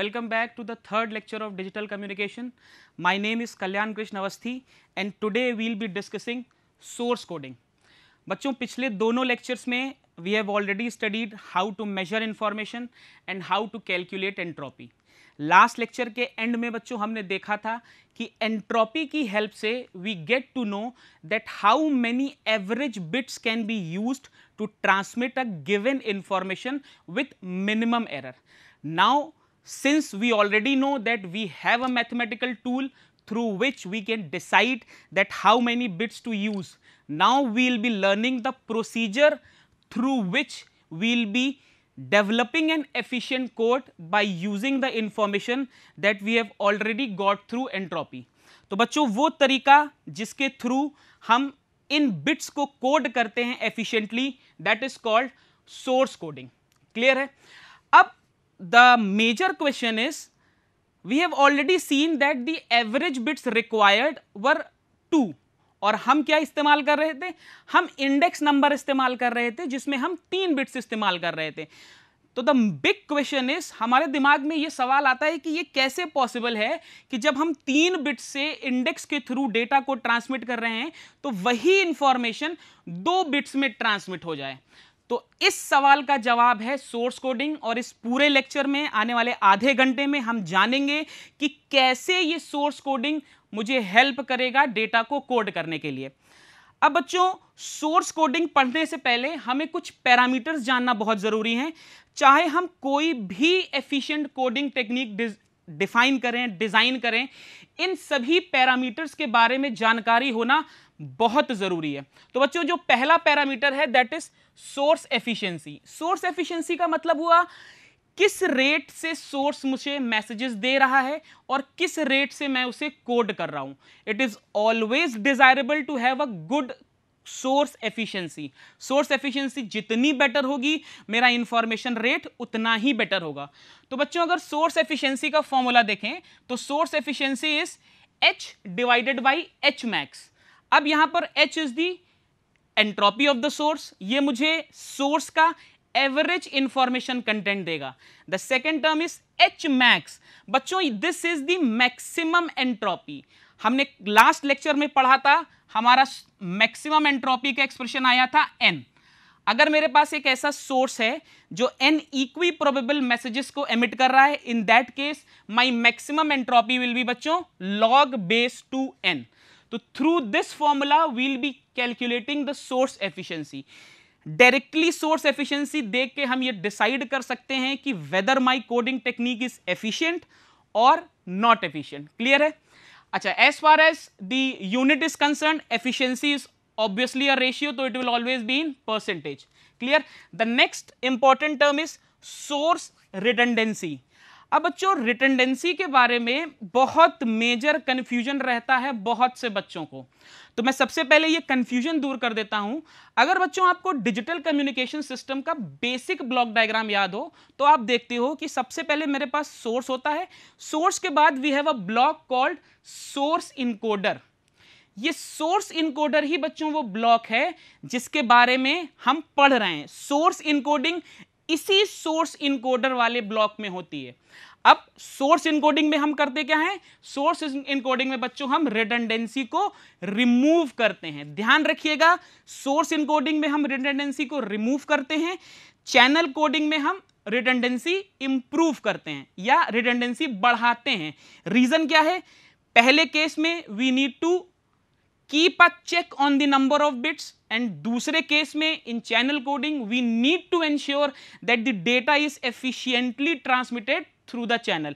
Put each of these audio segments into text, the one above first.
Welcome back to the third lecture of digital communication. My name is Kalyan Krish Navasthi and today we will be discussing source coding. बच्चों पिछले दोनों lectures में we have already studied how to measure information and how to calculate entropy. Last lecture के end में बच्चों हमने देखा था कि एंट्रोपी की हेल्प से we get to know that how many average bits can be used to transmit a given information with minimum error now since we already know that we have a mathematical tool through which we can decide that how many bits to use. Now, we will be learning the procedure through which we will be developing an efficient code by using the information that we have already got through entropy. to bachcho wo tarika jiske through hum in bits ko code karte hain efficiently that is called source coding clear hai the major question is we have already seen that the average bits required were 2 और हम क्या इस्तेमाल कर रहे थे हम index number इस्तेमाल कर रहे थे जिसमें हम तीन बिट्स इस्तेमाल कर रहे थे तो द बिग क्वेश्चन इज हमारे दिमाग में ये सवाल आता है कि ये कैसे पॉसिबल है कि जब हम तीन बिट्स से इंडेक्स के थ्रू डेटा को ट्रांसमिट कर रहे हैं तो वही इंफॉर्मेशन दो बिट्स में ट्रांसमिट हो जाए तो इस सवाल का जवाब है सोर्स कोडिंग और इस पूरे लेक्चर में आने वाले आधे घंटे में हम जानेंगे कि कैसे ये सोर्स कोडिंग मुझे हेल्प करेगा डेटा को कोड करने के लिए अब बच्चों सोर्स कोडिंग पढ़ने से पहले हमें कुछ पैरामीटर्स जानना बहुत ज़रूरी हैं चाहे हम कोई भी एफिशिएंट कोडिंग टेक्निक डिफाइन करें डिज़ाइन करें इन सभी पैरामीटर्स के बारे में जानकारी होना बहुत ज़रूरी है तो बच्चों जो पहला पैरामीटर है that is source efficiency source efficiency का मतलब हुआ किस रेट से सोर्स मुझे मैसेजेस दे रहा है और किस रेट से मैं उसे कोड कर रहा हूं it is always desirable to have a good source efficiency source efficiency जितनी बेटर होगी मेरा इंफॉर्मेशन रेट उतना ही बेटर होगा तो बच्चों अगर सोर्स एफिशिएंसी का फॉर्मूला देखें तो source efficiency is H divided by H max अब यहां पर H is the entropy of the source ये मुझे सोर्स का एवरेज इंफॉर्मेशन कंटेंट देगा the second term is H max बच्चों this is the maximum entropy हमने लास्ट लेक्चर में पढ़ा था हमारा मैक्सिमम एंट्रोपी का एक्सप्रेशन आया था एन अगर मेरे पास एक ऐसा सोर्स है जो एन इक्वी प्रोबेबल मैसेजेस को एमिट कर रहा है in that case my maximum entropy will be बच्चों लॉग बेस टू एन तो through this formula we'll be calculating the source efficiency directly source efficiency देख के हम ये डिसाइड कर सकते हैं कि whether my coding technique is efficient और नॉट एफिशिएंट क्लियर है अच्छा as far as the unit is concern efficiency is obviously a ratio तो it will always be in percentage clear the next important term is source redundancy अब बच्चों redundancy के बारे में बहुत मेजर कन्फ्यूजन रहता है बहुत से बच्चों को तो मैं सबसे पहले ये कन्फ्यूजन दूर कर देता हूं अगर बच्चों आपको डिजिटल कम्युनिकेशन सिस्टम का बेसिक ब्लॉक डायग्राम याद हो तो आप देखते हो कि सबसे पहले मेरे पास सोर्स होता है सोर्स के बाद we have a block called source encoder ये सोर्स इनकोडर ही बच्चों वो ब्लॉक है जिसके बारे में हम पढ़ रहे हैं सोर्स इनकोडिंग इसी सोर्स इनकोडर वाले ब्लॉक में होती है अब सोर्स इनकोडिंग में हम करते क्या है सोर्स इनकोडिंग में बच्चों हम रिडेंडेंसी को रिमूव करते हैं ध्यान रखिएगा सोर्स इनकोडिंग में हम रिडेंडेंसी को रिमूव करते हैं चैनल कोडिंग में हम रिडेंडेंसी इंप्रूव करते हैं या रिडेंडेंसी बढ़ाते हैं रीजन क्या है पहले केस में we need to keep a check on the number of bits and दूसरे केस में in channel coding we need to ensure that the data is efficiently transmitted through the channel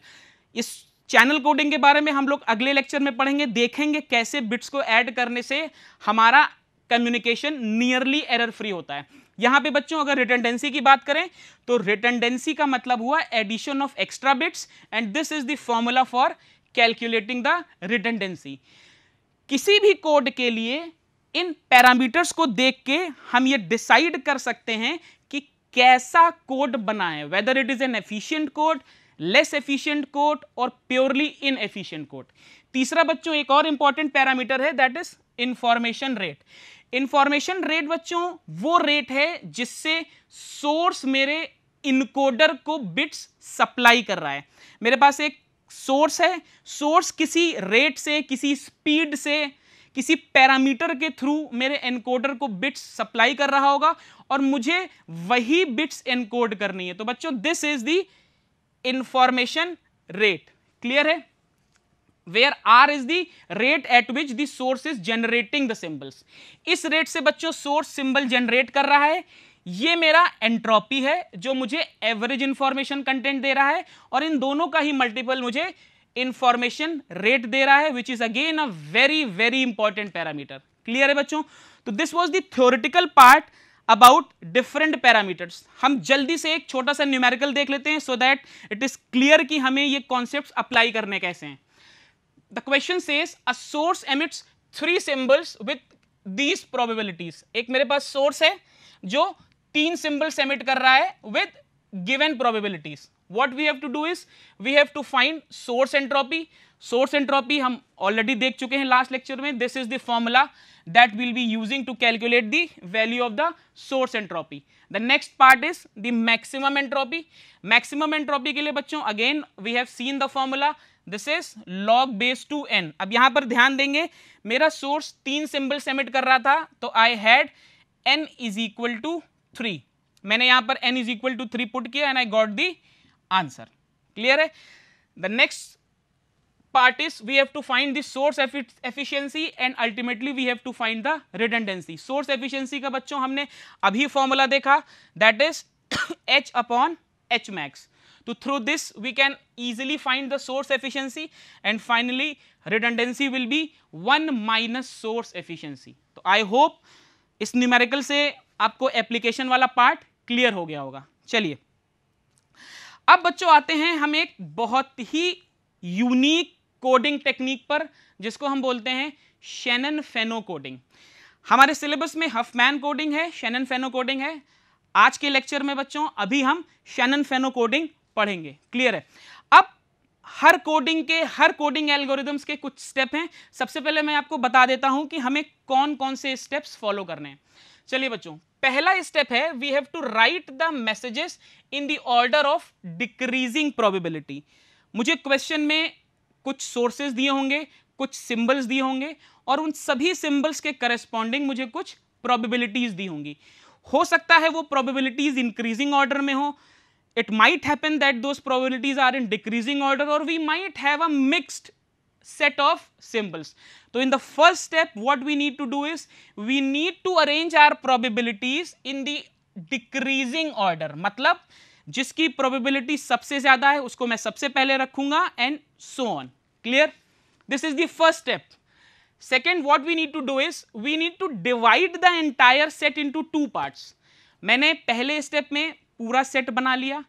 इस channel coding के बारे में हम लोग अगले lecture में पढ़ेंगे देखेंगे कैसे बिट्स को ऐड करने से हमारा कम्युनिकेशन नियरली एरर फ्री होता है यहाँ पे बच्चों अगर रिटेंडेंसी की बात करें तो रिटेंडेंसी का मतलब हुआ addition of extra bits and this is the formula for calculating the redundancy किसी भी कोड के लिए इन पैरामीटर्स को देख के हम ये डिसाइड कर सकते हैं कि कैसा कोड बनाएं whether it is an efficient code less efficient code और प्योरली इन एफिशियंट कोड तीसरा बच्चों एक और इंपॉर्टेंट पैरामीटर है that is information rate information rate बच्चों वो रेट है जिससे सोर्स मेरे इनकोडर को बिट्स सप्लाई कर रहा है मेरे पास एक सोर्स है सोर्स किसी रेट से किसी स्पीड से किसी पैरामीटर के थ्रू मेरे एनकोडर को बिट्स सप्लाई कर रहा होगा और मुझे वही बिट्स एनकोड करनी है तो बच्चों this is the information rate clear है where R is the rate at which source is generating the symbols इस रेट से बच्चों सोर्स सिंबल जनरेट कर रहा है ये मेरा एंट्रोपी है जो मुझे एवरेज इंफॉर्मेशन कंटेंट दे रहा है और इन दोनों का ही मल्टीपल मुझे इंफॉर्मेशन रेट दे रहा है which is again a very very important parameter clear है बच्चों तो this was the theoretical part about different parameters हम जल्दी से एक छोटा सा न्यूमेरिकल देख लेते हैं so that it is clear कि हमें ये कॉन्सेप्ट अप्लाई करने कैसे हैं the question says a source emits three symbols with these probabilities एक मेरे पास सोर्स है जो तीन सिंबल्स एमिट कर रहा है with given probabilities what we have to do is we have to find source entropy source entropy हम already देख चुके हैं लास्ट लेक्चर में this is the formula that will be using to calculate the value of the source entropy the next part is the maximum entropy maximum entropy के लिए बच्चों again we have seen the formula this is log base two N अब यहां पर ध्यान देंगे मेरा source तीन सिंबल सेमिट कर रहा था तो I had N is equal to three मैंने यहां पर N is equal to three put किया and I got the answer clear है the next part is we have to find the source efficiency and ultimately we have to find the redundancy source efficiency का बच्चों हमने अभी formula देखा that is H upon H max तो through this we can easily find the source efficiency and finally redundancy will be one minus source efficiency तो I hope इस numerical से आपको एप्लीकेशन वाला पार्ट क्लियर हो गया होगा चलिए अब बच्चों आते हैं हम एक बहुत ही यूनिक कोडिंग टेक्निक पर जिसको हम बोलते हैं शेनन फेनो कोडिंग हमारे सिलेबस में हफमैन कोडिंग है शेनन फेनो कोडिंग है आज के लेक्चर में बच्चों अभी हम शेनन फेनो कोडिंग पढ़ेंगे क्लियर है अब हर कोडिंग के हर कोडिंग एल्गोरिदम्स के कुछ स्टेप हैं सबसे पहले मैं आपको बता देता हूं कि हमें कौन कौन से स्टेप्स फॉलो करने हैं चलिए बच्चों पहला स्टेप है we have to write the messages in the order of decreasing probability मुझे क्वेश्चन में कुछ सोर्सेज दिए होंगे कुछ सिंबल्स दिए होंगे और उन सभी सिंबल्स के करस्पॉन्डिंग मुझे कुछ प्रोबेबिलिटीज दी होंगी हो सकता है वो प्रोबेबिलिटीज इंक्रीजिंग ऑर्डर में हो it might happen that those probabilities are in decreasing order और we might have a mixed set of symbols तो in the first step what we need to do is we need to arrange our probabilities in the decreasing order मतलब जिसकी probability सबसे ज्यादा है उसको मैं सबसे पहले रखूंगा and so on clear this is the first step second what we need to do is we need to divide the entire set into two part मैंने पहले स्टेप में पूरा सेट बना लिया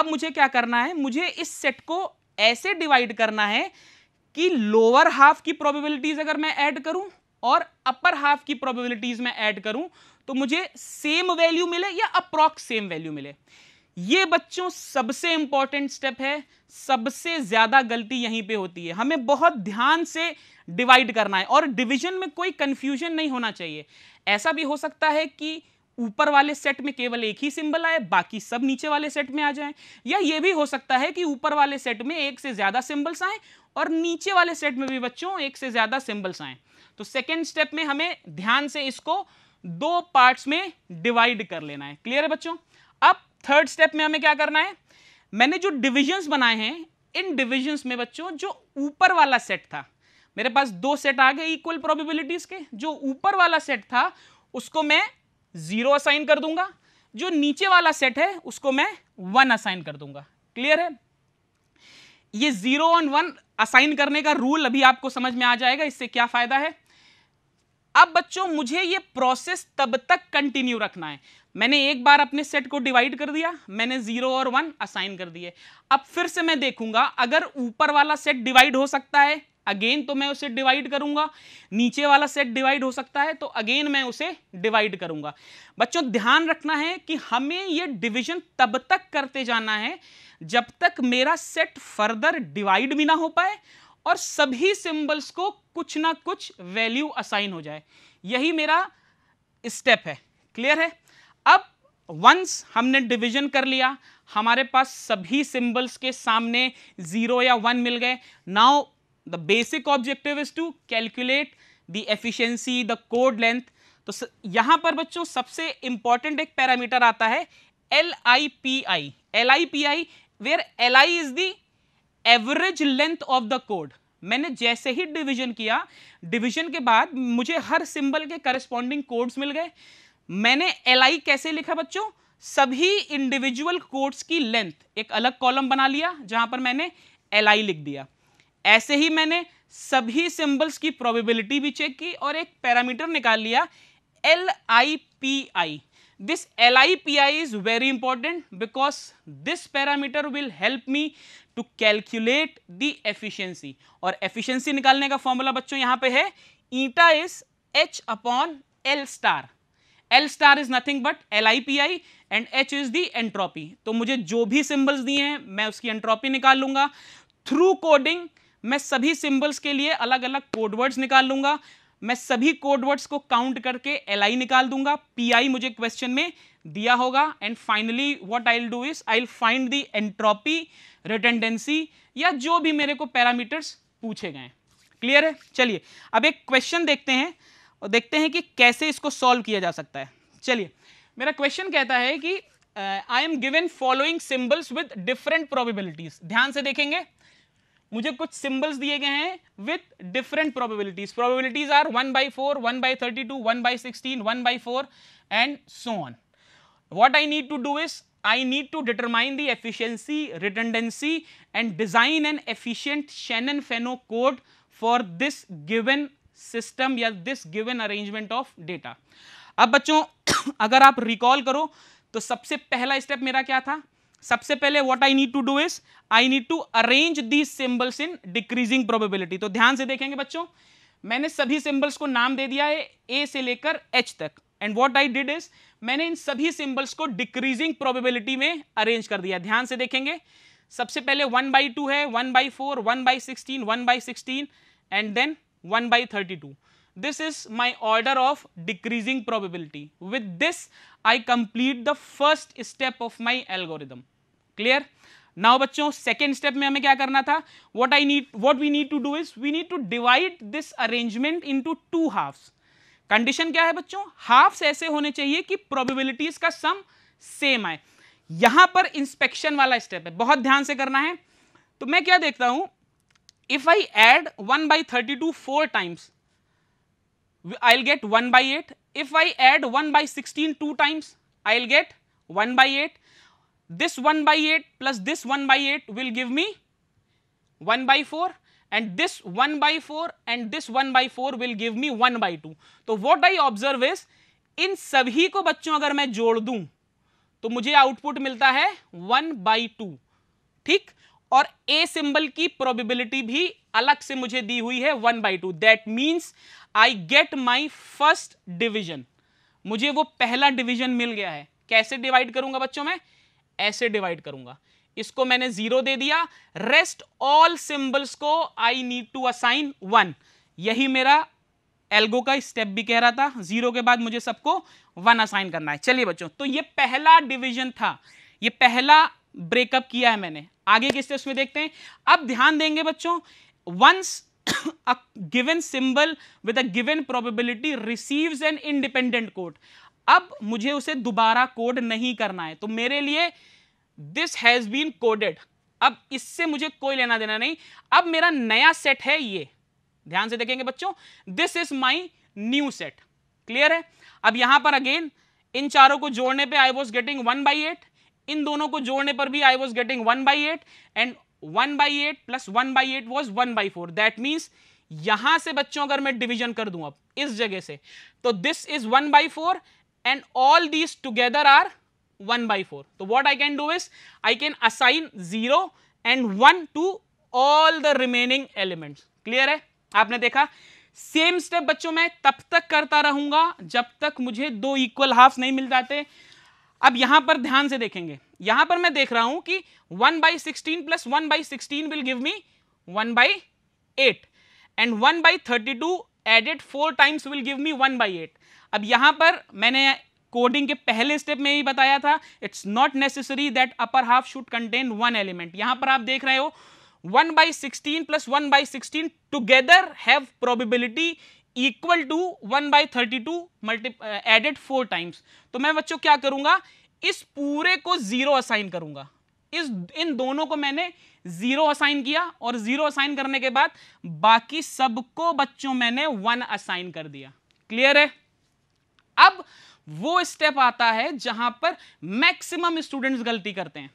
अब मुझे क्या करना है मुझे इस सेट को ऐसे डिवाइड करना है कि लोअर हाफ की प्रोबेबिलिटीज अगर मैं ऐड करूं और अपर हाफ की प्रोबेबिलिटीज में ऐड करूं तो मुझे सेम वैल्यू मिले या अप्रॉक्स सेम वैल्यू मिले ये बच्चों सबसे इंपॉर्टेंट स्टेप है सबसे ज्यादा गलती यहीं पे होती है हमें बहुत ध्यान से डिवाइड करना है और डिवीजन में कोई कंफ्यूजन नहीं होना चाहिए ऐसा भी हो सकता है कि ऊपर वाले सेट में केवल एक ही सिंबल आए बाकी सब नीचे वाले सेट में आ जाएं या यह भी हो सकता है कि ऊपर वाले सेट में एक से ज्यादा सिंबल्स आए और नीचे वाले सेट में भी बच्चों एक से ज़्यादा सिंबल्स आए तो सेकेंड स्टेप में हमें ध्यान से इसको दो पार्ट्स में डिवाइड कर लेना है क्लियर है बच्चों अब थर्ड स्टेप में हमें क्या करना है मैंने जो डिविजन्स बनाए हैं इन डिविजन्स में बच्चों जो ऊपर वाला सेट था मेरे पास दो सेट आ गए इक्वल प्रोबेबिलिटीज़ के जो ऊपर वाला सेट था उसको मैं ज़ीरो असाइन कर दूंगा जो नीचे वाला सेट है उसको मैं वन असाइन कर दूंगा क्लियर है ये ज़ीरो ऑन वन असाइन करने का रूल अभी आपको समझ में आ जाएगा इससे क्या फायदा है अब बच्चों मुझे ये प्रोसेस तब तक कंटिन्यू रखना है मैंने एक बार अपने सेट को डिवाइड कर दिया मैंने जीरो और वन असाइन कर दिए अब फिर से मैं देखूंगा अगर ऊपर वाला सेट डिवाइड हो सकता है अगेन तो मैं उसे डिवाइड करूंगा नीचे वाला सेट डिवाइड हो सकता है तो अगेन मैं उसे डिवाइड करूंगा बच्चों ध्यान रखना है कि हमें ये डिवीजन तब तक करते जाना है जब तक मेरा सेट फर्दर डिवाइड भी ना हो पाए और सभी सिंबल्स को कुछ ना कुछ वैल्यू असाइन हो जाए यही मेरा स्टेप है क्लियर है अब वंस हमने डिवीजन कर लिया हमारे पास सभी सिंबल्स के सामने ज़ीरो या वन मिल गए now the basic objective is to calculate the efficiency the code length तो यहां पर बच्चों सबसे इंपॉर्टेंट एक पैरामीटर आता है L I P I L I P I where L I is the average length of the code मैंने जैसे ही डिवीजन किया डिवीजन के बाद मुझे हर सिंबल के करस्पॉन्डिंग कोड्स मिल गए मैंने एल आई कैसे लिखा बच्चों सभी इंडिविजुअल कोड्स की लेंथ एक अलग कॉलम बना लिया जहां पर मैंने एल आई लिख दिया ऐसे ही मैंने सभी सिंबल्स की प्रोबेबिलिटी भी चेक की और एक पैरामीटर निकाल लिया L I P I this LIPI is very important because this parameter will help me to calculate the efficiency और efficiency निकालने का formula बच्चों यहाँ पे है eta is H upon L star L star is nothing but LIPI and H is the entropy तो मुझे जो भी symbols दिए हैं मैं उसकी entropy निकाल लूँगा through coding मैं सभी सिंबल्स के लिए अलग अलग कोडवर्ड्स निकाल लूंगा मैं सभी कोडवर्ड्स को काउंट करके एल आई निकाल दूंगा पी आई मुझे क्वेश्चन में दिया होगा and finally what I do is I find the entropy redundancy या जो भी मेरे को पैरामीटर्स पूछे गए क्लियर है चलिए अब एक क्वेश्चन देखते हैं और देखते हैं कि कैसे इसको सॉल्व किया जा सकता है चलिए मेरा क्वेश्चन कहता है कि I am given following symbols with different probabilities ध्यान से देखेंगे मुझे कुछ सिंबल्स दिए गए हैं with different probabilities probabilities are one by four one by thirty two one by sixteen one by four and so on what I need to do is I need to determine the efficiency redundancy and design and efficient Shannon Fano code for this given system या this given arrangement of data अब बच्चों अगर आप recall करो तो सबसे पहला step मेरा क्या था सबसे पहले what I need to do is I need to arrange these symbols in decreasing probability तो ध्यान से देखेंगे बच्चों मैंने सभी सिंबल्स को नाम दे दिया है ए से लेकर एच तक and what I did is मैंने इन सभी सिंबल्स को डिक्रीजिंग प्रोबेबिलिटी में अरेंज कर दिया ध्यान से देखेंगे सबसे पहले वन बाई टू है one by four one by sixteen one by sixteen and then one by thirty two this is my order of decreasing probability with this I complete the first step of my algorithm clear now बच्चों second step में हमें क्या करना था what I need what we need to do is we need to divide this arrangement into two half condition क्या है बच्चों half ऐसे होने चाहिए कि प्रोबेबिलिटीज का सम सेम आए यहां पर इंस्पेक्शन वाला स्टेप है बहुत ध्यान से करना है तो मैं क्या देखता हूं if I add one by thirty two four times I get one by eight if I add one by sixteen two times I get one by eight this 1 by 8 plus this 1 by 8 will give me 1 by 4 and this 1 by 4 and this 1 by 4 will give me 1 by 2. तो what I observe is इन सभी को बच्चों अगर मैं जोड़ दूं तो मुझे आउटपुट मिलता है वन बाई टू ठीक और ए सिंबल की प्रोबेबिलिटी भी अलग से मुझे दी हुई है one by two that means I get my first division मुझे वो पहला डिविजन मिल गया है कैसे डिवाइड करूंगा बच्चों में ऐसे डिवाइड करूंगा इसको मैंने जीरो दे दिया रेस्ट ऑल सिंबल्स को I need to assign one यही मेरा एल्गो का स्टेप भी कह रहा था जीरो के बाद मुझे सबको वन असाइन करना है चलिए बच्चों तो ये पहला डिवीजन था ये पहला ब्रेकअप किया है मैंने आगे के स्टेप्स में देखते हैं अब ध्यान देंगे बच्चों once given symbol with a given probability receives an independent code अब मुझे उसे दोबारा कोड नहीं करना है तो मेरे लिए दिस हैज़ बीन कोडेड अब इससे मुझे कोई लेना देना नहीं अब मेरा नया सेट है ये ध्यान से देखेंगे बच्चों this is my new set clear है अब यहां पर अगेन इन चारों को जोड़ने पे I was getting one by eight इन दोनों को जोड़ने पर भी I was getting one by eight and one by eight plus one by eight was one by four that means यहां से बच्चों अगर मैं डिवीजन कर दूं अब इस जगह से तो this is one by four and all these together are one by four तो what I can do is I can assign zero and one to all the remaining element clear है आपने देखा सेम स्टेप बच्चों मैं तब तक करता रहूंगा जब तक मुझे दो इक्वल हाफ नहीं मिल जाते अब यहां पर ध्यान से देखेंगे यहां पर मैं देख रहा हूं कि one by sixteen plus one by sixteen will give me one by eight and one by thirty two added four times will give me one by eight अब यहां पर मैंने कोडिंग के पहले स्टेप में ही बताया था it's not necessary that upper half should contain one element यहां पर आप देख रहे हो one by sixteen plus one by sixteen together have probability equal to one by thirty two multi added four times तो मैं बच्चों क्या करूंगा इस पूरे को जीरो असाइन करूंगा इस इन दोनों को मैंने जीरो असाइन किया और जीरो असाइन करने के बाद बाकी सबको बच्चों मैंने वन असाइन कर दिया क्लियर है अब वो स्टेप आता है जहां पर मैक्सिमम स्टूडेंट्स गलती करते हैं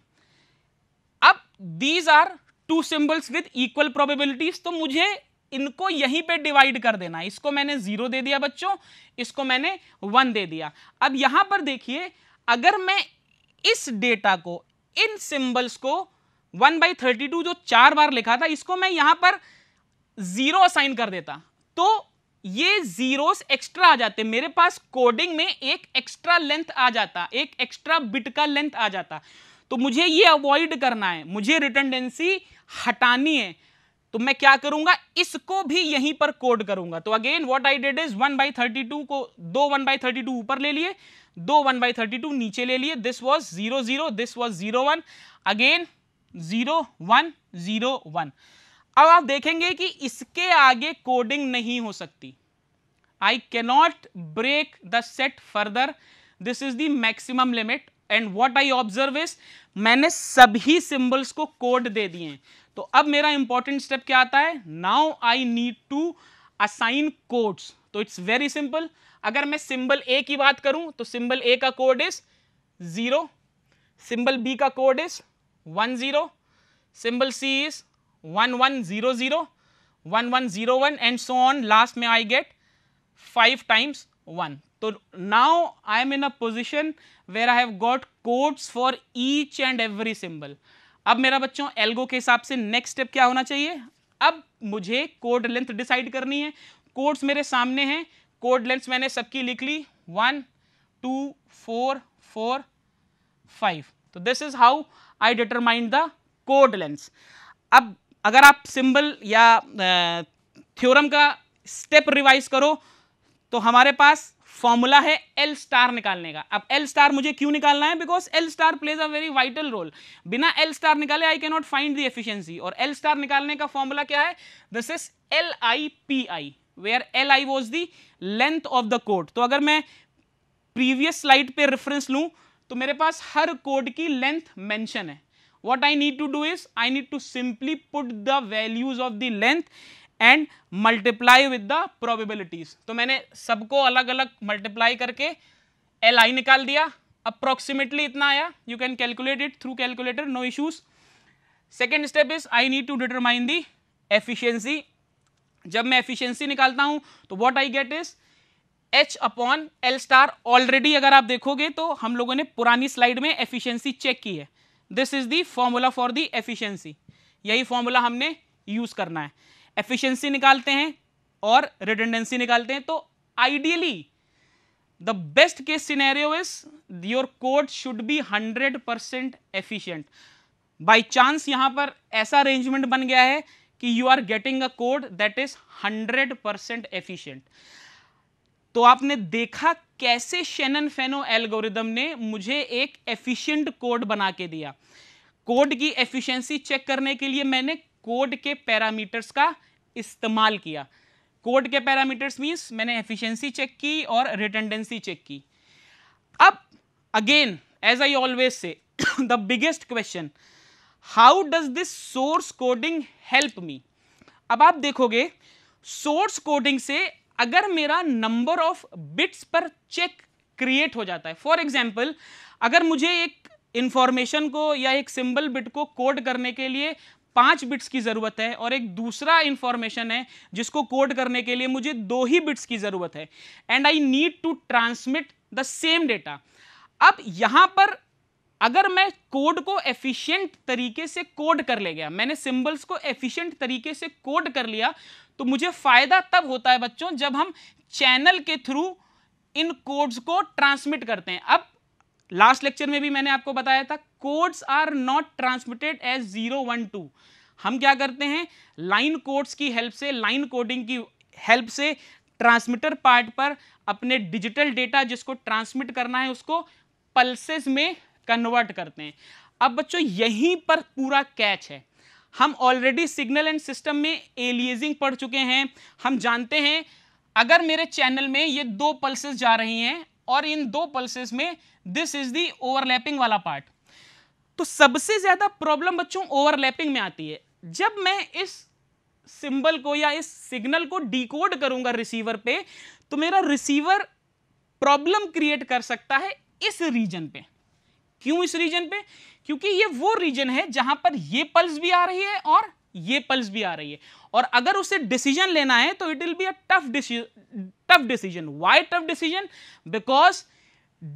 अब these are two symbols with equal probabilities तो मुझे इनको यहीं पे डिवाइड कर देना इसको मैंने जीरो दे दिया बच्चों इसको मैंने वन दे दिया अब यहां पर देखिए अगर मैं इस डेटा को इन सिंबल्स को वन बाई थर्टी टू जो चार बार लिखा था इसको मैं यहां पर ज़ीरो असाइन कर देता तो ये ज़ीरोस एक्स्ट्रा आ जाते मेरे पास कोडिंग में एक एक्स्ट्रा लेंथ आ जाता एक एक्स्ट्रा बिट का लेंथ आ जाता तो मुझे ये अवॉइड करना है मुझे रिटेंडेंसी हटानी है तो मैं क्या करूंगा इसको भी यहीं पर कोड करूंगा तो again what I did is one by thirty two को दो वन बाई थर्टी टू ऊपर ले लिए दो वन बाई थर्टी टू नीचे ले लिए this was zero zero this was zero one again zero one zero one अब आप देखेंगे कि इसके आगे कोडिंग नहीं हो सकती I cannot break the set further this is the maximum limit and what I observe is मैंने सभी सिंबल्स को कोड दे दिए हैं तो अब मेरा इंपॉर्टेंट स्टेप क्या आता है now I need to assign codes तो इट्स वेरी सिंपल अगर मैं सिंबल ए की बात करूं तो सिंबल ए का code is zero symbol B का code is one zero symbol C is one one zero zero one one zero one and so on last में I get five times one तो now I am in a position where I have got codes for each and every symbol अब मेरा बच्चों algo के हिसाब से next step क्या होना चाहिए अब मुझे कोड लेंथ डिसाइड करनी है कोड्स मेरे सामने हैं कोड लेंथ मैंने सबकी लिख ली one two four four five तो this is how I determine the code lengths अब अगर आप सिंबल या थ्योरम का स्टेप रिवाइज करो तो हमारे पास फॉर्मूला है एल स्टार निकालने का अब एल स्टार मुझे क्यों निकालना है because L star plays a very vital role बिना एल स्टार निकाले I can not find the efficiency और एल स्टार निकालने का फॉर्मूला क्या है this is L I P I where L I was the length of the code तो अगर मैं प्रीवियस स्लाइड पे रेफरेंस लूँ तो मेरे पास हर कोड की लेंथ मेंशन है what I need to do is I need to simply put the values of the length and multiply with the probabilities तो मैंने सबको अलग अलग मल्टीप्लाई करके एल आई निकाल दिया अप्रोक्सीमेटली इतना आया you can calculate it through calculator no issues second step is I need to determine the efficiency जब मैं एफिशियंसी निकालता हूं तो what I get is H upon L star already अगर आप देखोगे तो हम लोगों ने पुरानी स्लाइड में एफिशिएंसी चेक की है this is the formula for the efficiency यही फॉर्मूला हमने यूज करना है एफिशिएंसी निकालते हैं और रिटेंडेंसी निकालते हैं तो ideally the best case scenario is your code should be hundred percent efficient by chance यहां पर ऐसा अरेंजमेंट बन गया है कि you are getting a code that is hundred percent efficient तो आपने देखा कैसे शेनन फेनो एल्गोरिदम ने मुझे एक एफिशिएंट कोड बना के दिया कोड की एफिशिएंसी चेक करने के लिए मैंने कोड के पैरामीटर्स का इस्तेमाल किया कोड के पैरामीटर्स मींस मैंने एफिशिएंसी चेक की और रिटेंडेंसी चेक की अब again as I always say the biggest question how does this source coding help me अब आप देखोगे सोर्स कोडिंग से अगर मेरा नंबर ऑफ बिट्स पर चेक क्रिएट हो जाता है फॉर एग्जाम्पल अगर मुझे एक इंफॉर्मेशन को या एक सिंबल बिट को कोड करने के लिए पांच बिट्स की ज़रूरत है और एक दूसरा इंफॉर्मेशन है जिसको कोड करने के लिए मुझे दो ही बिट्स की ज़रूरत है and I need to transmit the same data अब यहाँ पर अगर मैं कोड को एफिशिएंट तरीके से कोड कर ले गया मैंने सिंबल्स को एफिशिएंट तरीके से कोड कर लिया तो मुझे फ़ायदा तब होता है बच्चों जब हम चैनल के थ्रू इन कोड्स को ट्रांसमिट करते हैं अब लास्ट लेक्चर में भी मैंने आपको बताया था codes are not transmitted as zero one two हम क्या करते हैं लाइन कोड्स की हेल्प से लाइन कोडिंग की हेल्प से ट्रांसमीटर पार्ट पर अपने डिजिटल डेटा जिसको ट्रांसमिट करना है उसको पल्सेस में कन्वर्ट करते हैं अब बच्चों यहीं पर पूरा कैच है हम ऑलरेडी सिग्नल एंड सिस्टम में एलियजिंग पढ़ चुके हैं हम जानते हैं अगर मेरे चैनल में ये दो पल्सेस जा रही हैं और इन दो पल्सेस में दिस इज दी ओवरलैपिंग वाला पार्ट तो सबसे ज़्यादा प्रॉब्लम बच्चों ओवरलैपिंग में आती है जब मैं इस सिंबल को या इस सिग्नल को डिकोड करूंगा रिसीवर पे तो मेरा रिसीवर प्रॉब्लम क्रिएट कर सकता है इस रीजन पे क्यों इस रीजन पे क्योंकि ये वो रीजन है जहां पर ये पल्स भी आ रही है और ये पल्स भी आ रही है और अगर उसे डिसीजन लेना है तो it will be a tough tough decision why tough decision because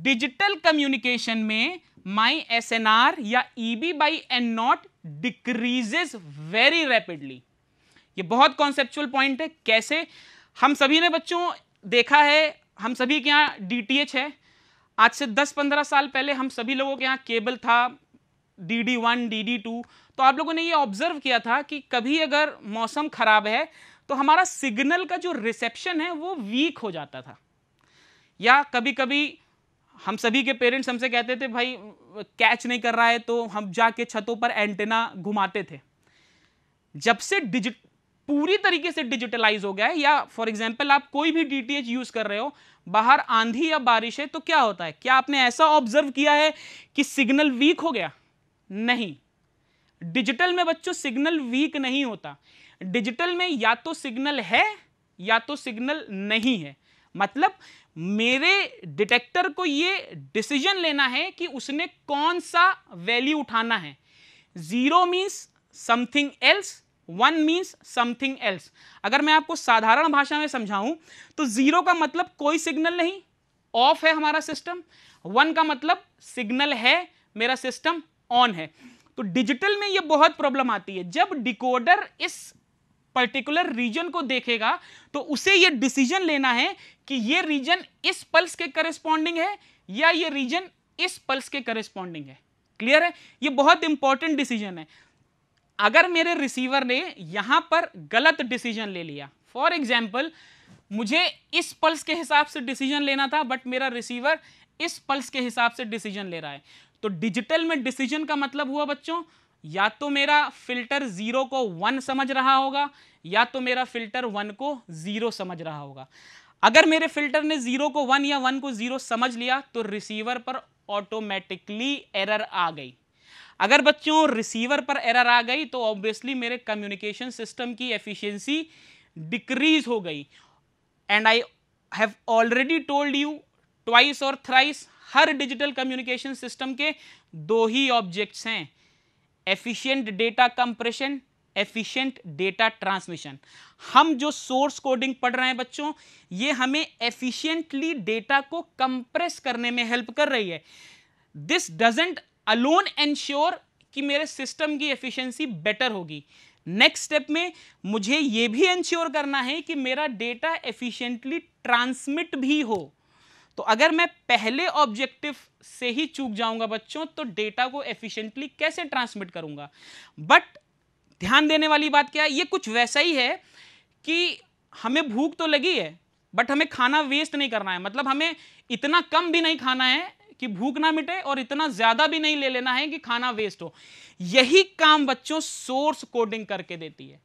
digital communication में माय एसएनआर या EB by N not decreases very rapidly ये बहुत कॉन्सेप्चुअल पॉइंट है कैसे हम सभी ने बच्चों देखा है हम सभी के यहाँ डी है आज से 10-15 साल पहले हम सभी लोगों के यहाँ केबल था D D one D D two तो आप लोगों ने ये ऑब्जर्व किया था कि कभी अगर मौसम ख़राब है तो हमारा सिग्नल का जो रिसेप्शन है वो वीक हो जाता था या कभी कभी हम सभी के पेरेंट्स हमसे कहते थे भाई कैच नहीं कर रहा है तो हम जाके छतों पर एंटेना घुमाते थे जब से डिजिट पूरी तरीके से डिजिटलाइज हो गया है या फॉर एग्जाम्पल आप कोई भी डी यूज़ कर रहे हो बाहर आंधी या बारिश है तो क्या होता है क्या आपने ऐसा ऑब्जर्व किया है कि सिग्नल वीक हो गया नहीं डिजिटल में बच्चों सिग्नल वीक नहीं होता डिजिटल में या तो सिग्नल है या तो सिग्नल नहीं है मतलब मेरे डिटेक्टर को ये डिसीजन लेना है कि उसने कौन सा वैल्यू उठाना है zero means something else one means something else अगर मैं आपको साधारण भाषा में समझाऊं तो जीरो का मतलब कोई सिग्नल नहीं ऑफ है हमारा सिस्टम वन का मतलब सिग्नल है मेरा सिस्टम ऑन है तो डिजिटल में ये बहुत प्रॉब्लम आती है जब डिकोडर इस पर्टिकुलर रीजन को देखेगा तो उसे ये डिसीजन लेना है कि ये रीजन इस पल्स के करस्पॉन्डिंग है या ये रीजन इस पल्स के करस्पॉन्डिंग है क्लियर है ये बहुत इंपॉर्टेंट डिसीजन है अगर मेरे रिसीवर ने यहां पर गलत डिसीजन ले लिया फॉर एग्जाम्पल मुझे इस पल्स के हिसाब से डिसीजन लेना था बट मेरा रिसीवर इस पल्स के हिसाब से डिसीजन ले रहा है तो डिजिटल में डिसीजन का मतलब हुआ बच्चों या तो मेरा फिल्टर ज़ीरो को वन समझ रहा होगा या तो मेरा फिल्टर वन को ज़ीरो समझ रहा होगा अगर मेरे फिल्टर ने ज़ीरो को वन या वन को ज़ीरो समझ लिया तो रिसीवर पर ऑटोमेटिकली एरर आ गई अगर बच्चों रिसीवर पर एरर आ गई तो ऑब्वियसली मेरे कम्युनिकेशन सिस्टम की एफिशिएंसी डिक्रीज हो गई and I have already told you twice और थ्राइस हर डिजिटल कम्युनिकेशन सिस्टम के दो ही ऑब्जेक्ट्स हैं efficient data compression efficient data transmission हम जो सोर्स कोडिंग पढ़ रहे हैं बच्चों ये हमें एफिशिएंटली डेटा को कंप्रेस करने में हेल्प कर रही है दिस डजेंट अलोन एंश्योर कि मेरे सिस्टम की एफिशिएंसी बेटर होगी नेक्स्ट स्टेप में मुझे ये भी इंश्योर करना है कि मेरा डेटा एफिशिएंटली ट्रांसमिट भी हो तो अगर मैं पहले ऑब्जेक्टिव से ही चूक जाऊंगा बच्चों तो डेटा को एफिशिएंटली कैसे ट्रांसमिट करूंगा बट ध्यान देने वाली बात क्या है ये कुछ वैसा ही है कि हमें भूख तो लगी है बट हमें खाना वेस्ट नहीं करना है मतलब हमें इतना कम भी नहीं खाना है कि भूख ना मिटे और इतना ज़्यादा भी नहीं ले लेना है कि खाना वेस्ट हो यही काम बच्चों सोर्स कोडिंग करके देती है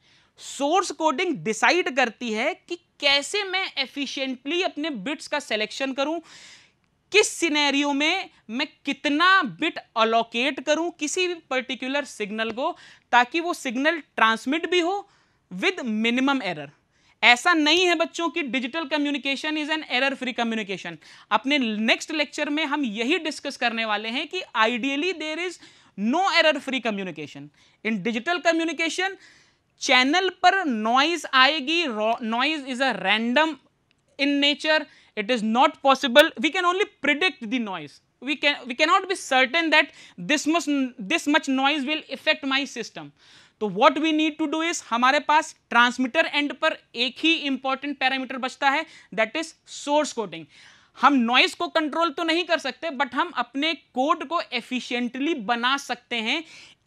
सोर्स कोडिंग डिसाइड करती है कि कैसे मैं एफिशिएंटली अपने बिट्स का सिलेक्शन करूं किस सिनेरियो में मैं कितना बिट अलोकेट करूं किसी भी पर्टिकुलर सिग्नल को ताकि वो सिग्नल ट्रांसमिट भी हो विद मिनिमम एरर ऐसा नहीं है बच्चों की digital communication is an error free communication अपने नेक्स्ट लेक्चर में हम यही डिस्कस करने वाले हैं कि ideally there is no error free communication in digital communication channel पर नॉइज आएगी noise is a random in nature it is not possible we can only predict the noise we can we cannot be certain that this much this much noise will affect my system तो what we need to do is हमारे पास transmitter end पर एक ही important parameter बचता है that is source coding हम noise को control तो नहीं कर सकते बट हम अपने कोड को एफिशिएंटली बना सकते हैं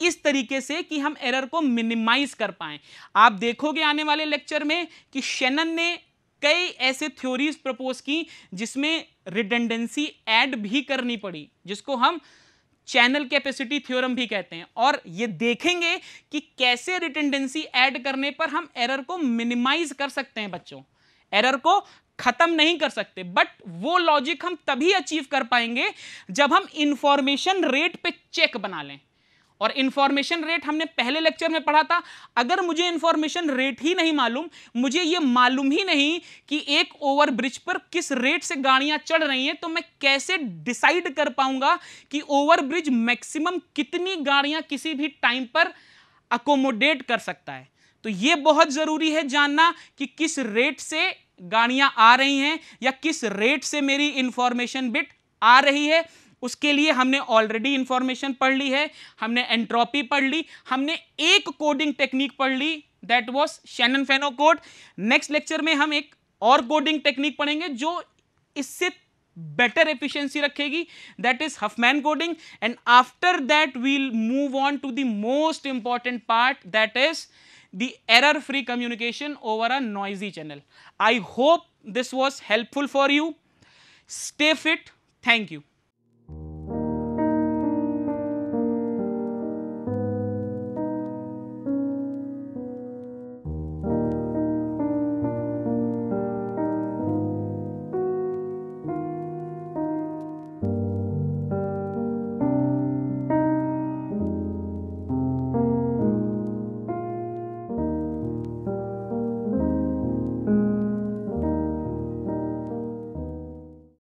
इस तरीके से कि हम एरर को मिनिमाइज कर पाए आप देखोगे आने वाले लेक्चर में कि शेनन ने कई ऐसे थ्योरीज प्रपोज की जिसमें रिडेंडेंसी ऐड भी करनी पड़ी जिसको हम चैनल कैपेसिटी थ्योरम भी कहते हैं और ये देखेंगे कि कैसे रिटेंडेंसी ऐड करने पर हम एरर को मिनिमाइज कर सकते हैं बच्चों एरर को खत्म नहीं कर सकते बट वो लॉजिक हम तभी अचीव कर पाएंगे जब हम इंफॉर्मेशन रेट पे चेक बना लें और इंफॉर्मेशन रेट हमने पहले लेक्चर में पढ़ा था अगर मुझे इन्फॉर्मेशन रेट ही नहीं मालूम मुझे ये मालूम ही नहीं कि एक ओवर ब्रिज पर किस रेट से गाड़ियां चढ़ रही हैं तो मैं कैसे डिसाइड कर पाऊंगा कि ओवर ब्रिज मैक्सिमम कितनी गाड़ियां किसी भी टाइम पर अकोमोडेट कर सकता है तो ये बहुत ज़रूरी है जानना कि किस रेट से गाड़ियां आ रही हैं या किस रेट से मेरी इंफॉर्मेशन बिट आ रही है उसके लिए हमने ऑलरेडी इंफॉर्मेशन पढ़ ली है हमने एंट्रोपी पढ़ ली हमने एक कोडिंग टेक्निक पढ़ ली that was Shannon Fano code next lecture में हम एक और कोडिंग टेक्निक पढ़ेंगे जो इससे बेटर एफिशिएंसी रखेगी that is Huffman coding and after that we'll move on to the most important part that is the error free communication over a noisy channel. I hope this was helpful for you. Stay fit. Thank you.